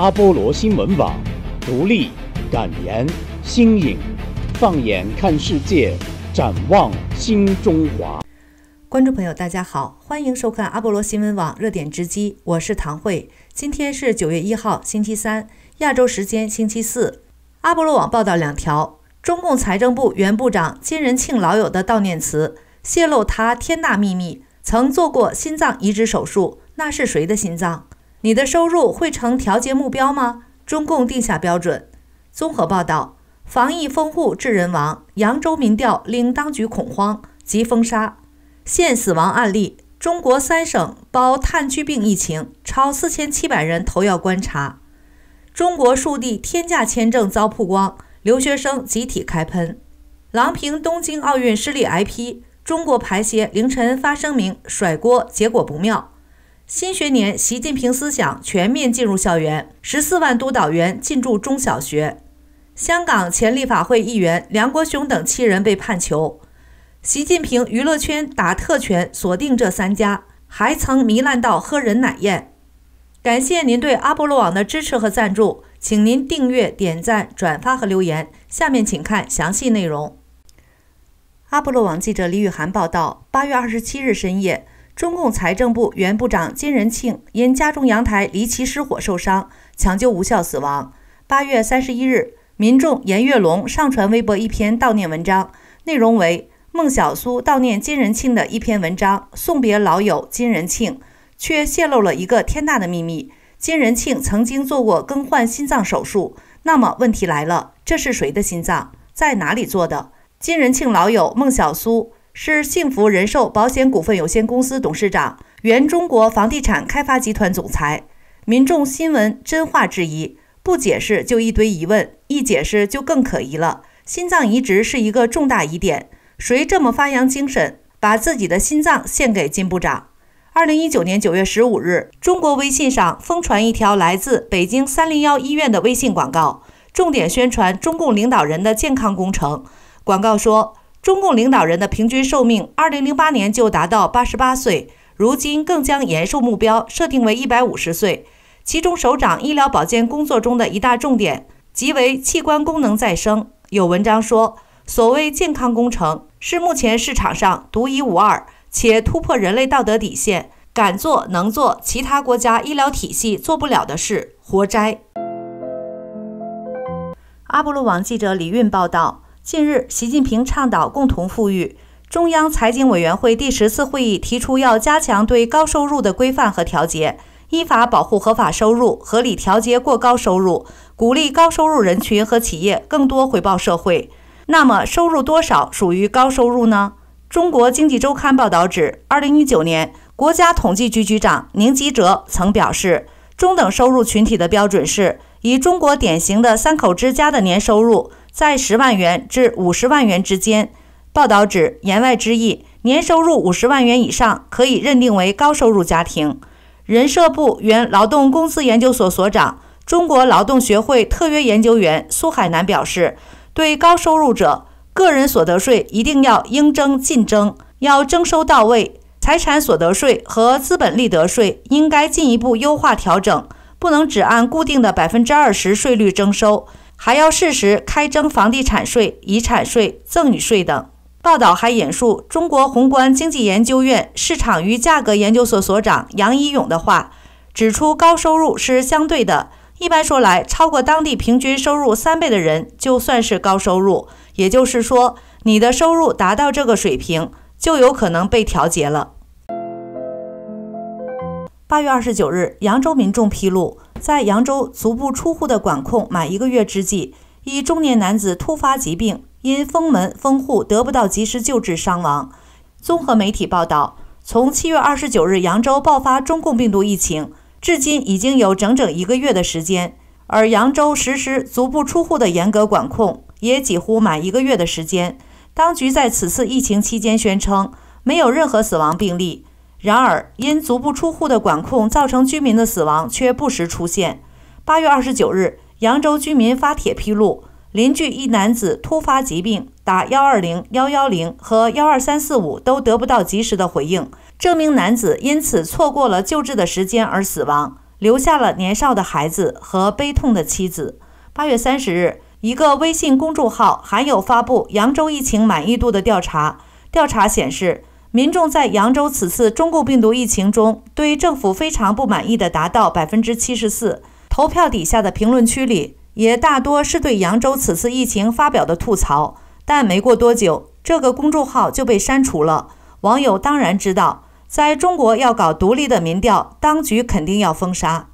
阿波罗新闻网，独立、敢言、新颖，放眼看世界，展望新中华。观众朋友，大家好，欢迎收看阿波罗新闻网热点直击，我是唐慧。今天是九月一号，星期三，亚洲时间星期四。阿波罗网报道两条：中共财政部原部长金仁庆老友的悼念词泄露他天大秘密，曾做过心脏移植手术，那是谁的心脏？你的收入会成调节目标吗？中共定下标准。综合报道：防疫封户致人亡，扬州民调令当局恐慌，急封杀。现死亡案例，中国三省包炭疽病疫情，超四千七百人投药观察。中国数地天价签证遭曝光，留学生集体开喷。郎平东京奥运失利挨批，中国排协凌晨发声明甩锅，结果不妙。新学年，习近平思想全面进入校园，十四万督导员进驻中小学。香港前立法会议员梁国雄等七人被判囚。习近平娱乐圈打特权，锁定这三家，还曾糜烂到喝人奶宴。感谢您对阿波罗网的支持和赞助，请您订阅、点赞、转发和留言。下面请看详细内容。阿波罗网记者李雨涵报道，八月二十七日深夜。中共财政部原部长金仁庆因家中阳台离奇失火受伤，抢救无效死亡。八月三十一日，民众颜月龙上传微博一篇悼念文章，内容为孟小苏悼念金仁庆的一篇文章《送别老友金仁庆》，却泄露了一个天大的秘密：金仁庆曾经做过更换心脏手术。那么问题来了，这是谁的心脏？在哪里做的？金仁庆老友孟小苏。是幸福人寿保险股份有限公司董事长，原中国房地产开发集团总裁。民众新闻真话质疑，不解释就一堆疑问，一解释就更可疑了。心脏移植是一个重大疑点，谁这么发扬精神，把自己的心脏献给金部长？二零一九年九月十五日，中国微信上疯传一条来自北京三零幺医院的微信广告，重点宣传中共领导人的健康工程。广告说。中共领导人的平均寿命，二零零八年就达到八十八岁，如今更将延寿目标设定为一百五十岁。其中，首长医疗保健工作中的一大重点，即为器官功能再生。有文章说，所谓“健康工程”，是目前市场上独一无二且突破人类道德底线、敢做能做其他国家医疗体系做不了的事。活摘。阿波罗网记者李运报道。近日，习近平倡导共同富裕。中央财经委员会第十次会议提出，要加强对高收入的规范和调节，依法保护合法收入，合理调节过高收入，鼓励高收入人群和企业更多回报社会。那么，收入多少属于高收入呢？中国经济周刊报道指，二零一九年，国家统计局局长宁吉喆曾表示，中等收入群体的标准是以中国典型的三口之家的年收入。在十万元至五十万元之间。报道指言外之意，年收入五十万元以上可以认定为高收入家庭。人社部原劳动工资研究所所长、中国劳动学会特约研究员苏海南表示，对高收入者，个人所得税一定要应征尽征，要征收到位。财产所得税和资本利得税应该进一步优化调整，不能只按固定的百分之二十税率征收。还要适时开征房地产税、遗产税、赠与税等。报道还引述中国宏观经济研究院市场与价格研究所所长杨一勇的话，指出高收入是相对的，一般说来，超过当地平均收入三倍的人就算是高收入。也就是说，你的收入达到这个水平，就有可能被调节了。八月二十九日，扬州民众披露。在扬州足不出户的管控满一个月之际，一中年男子突发疾病，因封门封户得不到及时救治身亡。综合媒体报道，从七月二十九日扬州爆发中共病毒疫情至今，已经有整整一个月的时间，而扬州实施足不出户的严格管控也几乎满一个月的时间。当局在此次疫情期间宣称没有任何死亡病例。然而，因足不出户的管控造成居民的死亡却不时出现。八月二十九日，扬州居民发帖披露，邻居一男子突发疾病，打幺二零、幺幺零和幺二三四五都得不到及时的回应，这名男子因此错过了救治的时间而死亡，留下了年少的孩子和悲痛的妻子。八月三十日，一个微信公众号还有发布扬州疫情满意度的调查，调查显示。民众在扬州此次中共病毒疫情中对政府非常不满意的达到百分之七十四。投票底下的评论区里也大多是对扬州此次疫情发表的吐槽。但没过多久，这个公众号就被删除了。网友当然知道，在中国要搞独立的民调，当局肯定要封杀。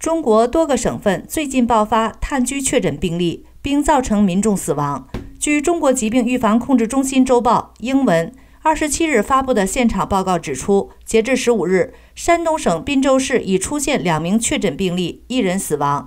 中国多个省份最近爆发炭疽确诊病例，并造成民众死亡。据中国疾病预防控制中心周报英文二十七日发布的现场报告指出，截至十五日，山东省滨州市已出现两名确诊病例，一人死亡。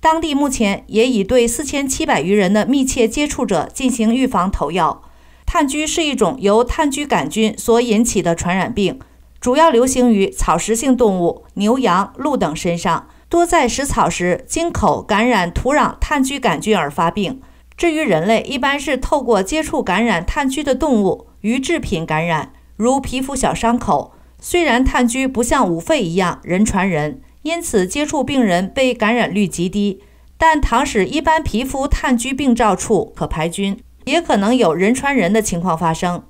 当地目前也已对四千七百余人的密切接触者进行预防投药。炭疽是一种由炭疽杆菌所引起的传染病，主要流行于草食性动物牛、羊、鹿等身上，多在食草时经口感染土壤炭疽杆菌而发病。至于人类，一般是透过接触感染炭疽的动物、鱼制品感染，如皮肤小伤口。虽然炭疽不像五肺一样人传人，因此接触病人被感染率极低，但倘使一般皮肤炭疽病灶处可排菌，也可能有人传人的情况发生。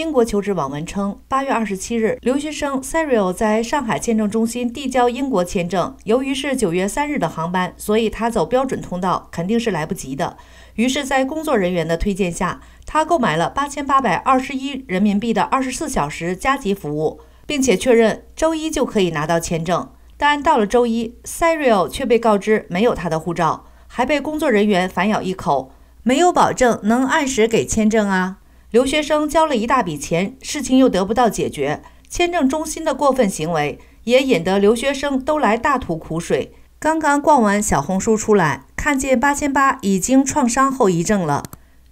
英国求职网文称，八月二十七日，留学生 Sario 在上海签证中心递交英国签证。由于是九月三日的航班，所以他走标准通道肯定是来不及的。于是，在工作人员的推荐下，他购买了八千八百二十一人民币的二十四小时加急服务，并且确认周一就可以拿到签证。但到了周一，Sario 却被告知没有他的护照，还被工作人员反咬一口，没有保证能按时给签证啊。留学生交了一大笔钱，事情又得不到解决，签证中心的过分行为也引得留学生都来大吐苦水。刚刚逛完小红书出来，看见八千八已经创伤后遗症了。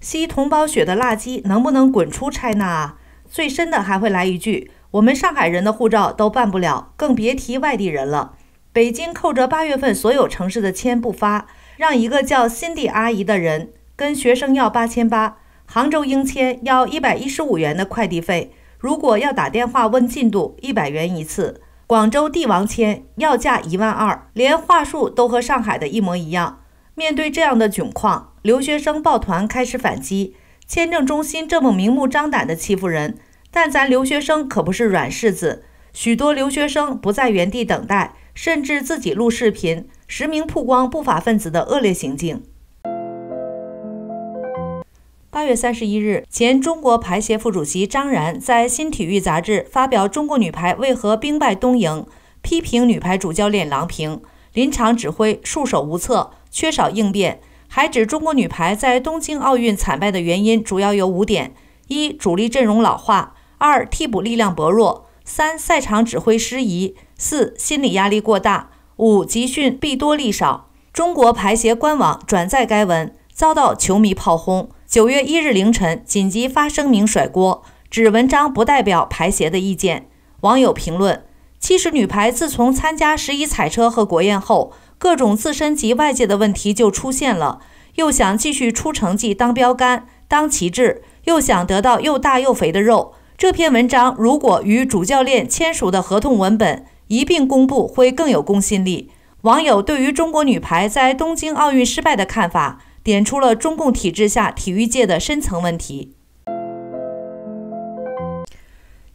吸同胞血的垃圾能不能滚出 China 啊？最深的还会来一句：我们上海人的护照都办不了，更别提外地人了。北京扣着八月份所有城市的签不发，让一个叫 Cindy 阿姨的人跟学生要八千八。杭州应签要一百一十五元的快递费，如果要打电话问进度，一百元一次。广州帝王签要价一万二，连话术都和上海的一模一样。面对这样的窘况，留学生抱团开始反击。签证中心这么明目张胆地欺负人，但咱留学生可不是软柿子。许多留学生不在原地等待，甚至自己录视频，实名曝光不法分子的恶劣行径。八月三十一日，前中国排协副主席张然在《新体育》杂志发表《中国女排为何兵败东营》，批评女排主教练郎平临场指挥束手无策、缺少应变，还指中国女排在东京奥运惨败的原因主要有五点：一、主力阵容老化；二、替补力量薄弱；三、赛场指挥失宜；四、心理压力过大；五、集训弊多利少。中国排协官网转载该文，遭到球迷炮轰。九月一日凌晨，紧急发声明甩锅，指文章不代表排协的意见。网友评论：其实女排自从参加十一彩车和国宴后，各种自身及外界的问题就出现了，又想继续出成绩当标杆、当旗帜，又想得到又大又肥的肉。这篇文章如果与主教练签署的合同文本一并公布，会更有公信力。网友对于中国女排在东京奥运失败的看法。点出了中共体制下体育界的深层问题。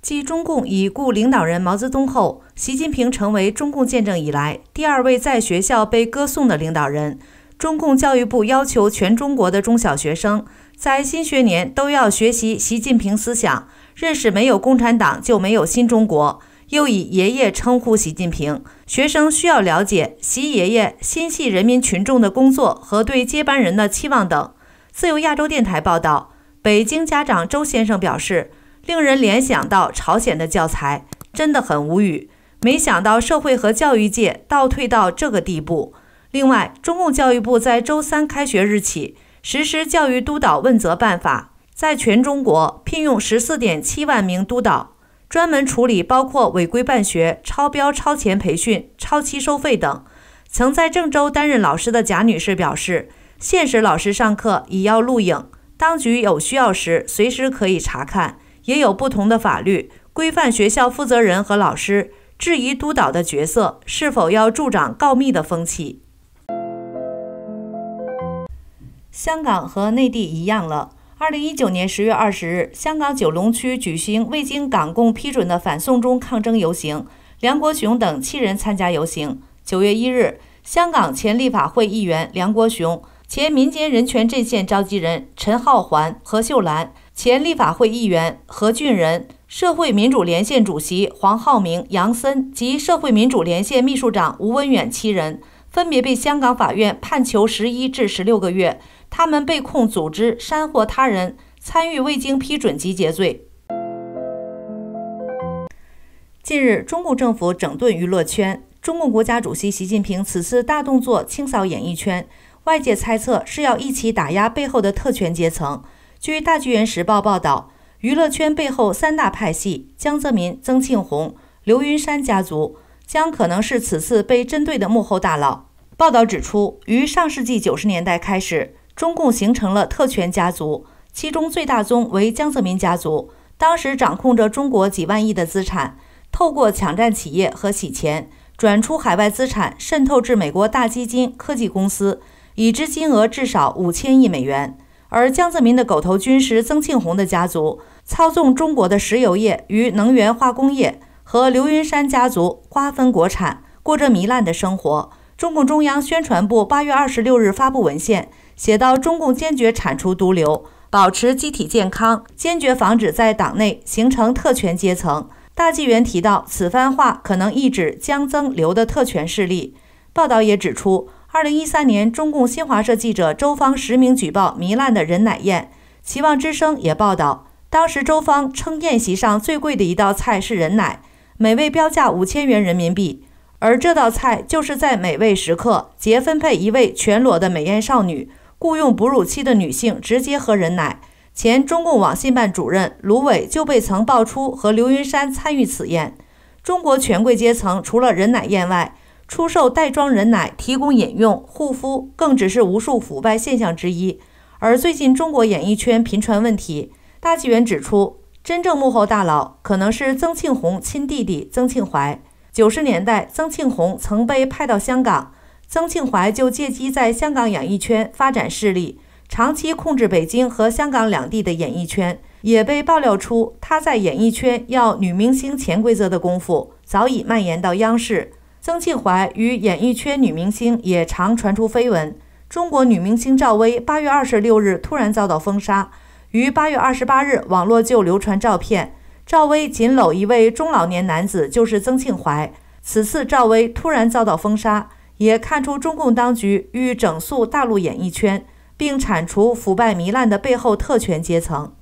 继中共已故领导人毛泽东后，习近平成为中共建政以来第二位在学校被歌颂的领导人。中共教育部要求全中国的中小学生在新学年都要学习习近平思想，认识没有共产党就没有新中国。又以爷爷称呼习近平。学生需要了解习爷爷心系人民群众的工作和对接班人的期望等。自由亚洲电台报道，北京家长周先生表示：“令人联想到朝鲜的教材，真的很无语。没想到社会和教育界倒退到这个地步。”另外，中共教育部在周三开学日起实施教育督导问责办法，在全中国聘用十四点七万名督导。专门处理包括违规办学、超标超前培训、超期收费等。曾在郑州担任老师的贾女士表示：“现实老师上课已要录影，当局有需要时随时可以查看。”也有不同的法律规范学校负责人和老师质疑督导的角色是否要助长告密的风气。香港和内地一样了。二零一九年十月二十日，香港九龙区举行未经港共批准的反送中抗争游行，梁国雄等七人参加游行。九月一日，香港前立法会议员梁国雄、前民间人权阵线召集人陈浩环、何秀兰、前立法会议员何俊仁、社会民主连线主席黄浩明、杨森及社会民主连线秘书长吴文远七人，分别被香港法院判囚十一至十六个月。他们被控组织煽惑他人参与未经批准集结罪。近日，中共政府整顿娱乐圈，中共国家主席习近平此次大动作清扫演艺圈，外界猜测是要一起打压背后的特权阶层。据《大纪元时报》报道，娱乐圈背后三大派系——江泽民、曾庆红、刘云山家族，将可能是此次被针对的幕后大佬。报道指出，于上世纪九十年代开始。中共形成了特权家族，其中最大宗为江泽民家族，当时掌控着中国几万亿的资产，透过抢占企业和洗钱，转出海外资产，渗透至美国大基金科技公司，已知金额至少五千亿美元。而江泽民的狗头军师曾庆红的家族，操纵中国的石油业与能源化工业，和刘云山家族瓜分国产，过着糜烂的生活。中共中央宣传部八月二十六日发布文献，写到：“中共坚决铲除毒瘤，保持机体健康，坚决防止在党内形成特权阶层。”大纪元提到，此番话可能意指江增刘的特权势力。报道也指出，二零一三年，中共新华社记者周芳实名举报糜烂的任奶宴。期望之声也报道，当时周芳称宴席上最贵的一道菜是人奶，每位标价五千元人民币。而这道菜就是在美味时刻，结分配一位全裸的美艳少女，雇佣哺乳期的女性直接喝人奶。前中共网信办主任卢伟就被曾爆出和刘云山参与此宴。中国权贵阶层除了人奶宴外，出售袋装人奶提供饮用、护肤，更只是无数腐败现象之一。而最近中国演艺圈频传问题，大纪元指出，真正幕后大佬可能是曾庆红亲弟弟曾庆怀。九十年代，曾庆红曾被派到香港，曾庆怀就借机在香港演艺圈发展势力，长期控制北京和香港两地的演艺圈，也被爆料出他在演艺圈要女明星潜规则的功夫早已蔓延到央视。曾庆怀与演艺圈女明星也常传出绯闻。中国女明星赵薇八月二十六日突然遭到封杀，于八月二十八日网络就流传照片。赵薇紧搂一位中老年男子，就是曾庆怀。此次赵薇突然遭到封杀，也看出中共当局欲整肃大陆演艺圈，并铲除腐败糜烂的背后特权阶层。